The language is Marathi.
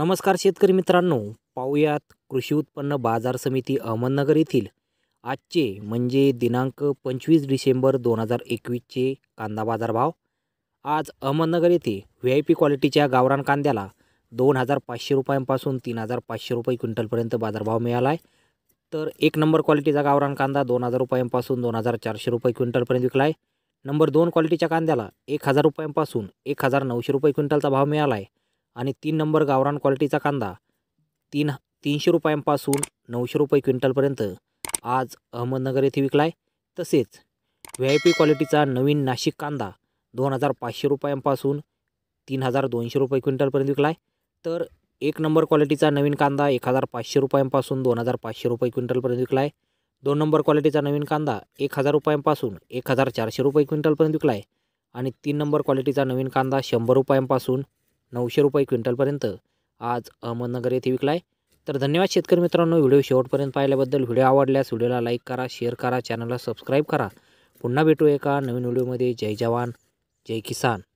नमस्कार शेतकरी मित्रांनो पाहुयात कृषी उत्पन्न बाजार समिती अहमदनगर येथील आजचे म्हणजे दिनांक पंचवीस डिसेंबर दोन हजार एकवीसचे कांदा बाजारभाव आज अहमदनगर येथे व्ही आय पी क्वालिटीच्या गावरान कांद्याला दोन हजार पाचशे रुपयांपासून तीन हजार पाचशे रुपये क्विंटलपर्यंत बाजारभाव मिळाला आहे तर एक नंबर क्वालिटीचा गावरान कांदा दोन हजार रुपयांपासून दोन हजार चारशे रुपये क्विंटलपर्यंत विकला आहे नंबर दोन क्वालिटीच्या कांद्याला एक हजार रुपयांपासून एक हजार नऊशे रुपये क्विंटलचा भाव मिळाला आहे आणि तीन नंबर गावरान क्वालिटीचा कांदा तीन तीनशे रुपयांपासून नऊशे रुपये क्विंटलपर्यंत आज अहमदनगर येथे विकला आहे तसेच व्ही आय पी क्वालिटीचा नवीन नाशिक कांदा दोन हजार पाचशे रुपयांपासून तीन हजार दोनशे रुपये क्विंटलपर्यंत विकला आहे तर एक नंबर क्वालिटीचा नवीन कांदा एक हजार पाचशे रुपयांपासून दोन हजार पाचशे रुपये क्विंटलपर्यंत विकला आहे दोन नंबर क्वालिटीचा नवीन कांदा एक हजार रुपयांपासून एक हजार चारशे रुपये क्विंटलपर्यंत विकला आहे आणि तीन नंबर क्वालिटीचा नवीन कांदा शंभर रुपयांपासून नऊशे रुपये क्विंटलपर्यंत आज अहमदनगर येथे विकला आहे तर धन्यवाद शेतकरी मित्रांनो व्हिडिओ शेवटपर्यंत पाहिल्याबद्दल व्हिडिओ आवडल्यास व्हिडिओला लाईक करा शेअर करा चॅनलला सबस्क्राईब करा पुन्हा भेटू एका नवीन व्हिडिओमध्ये जय जवान जय किसान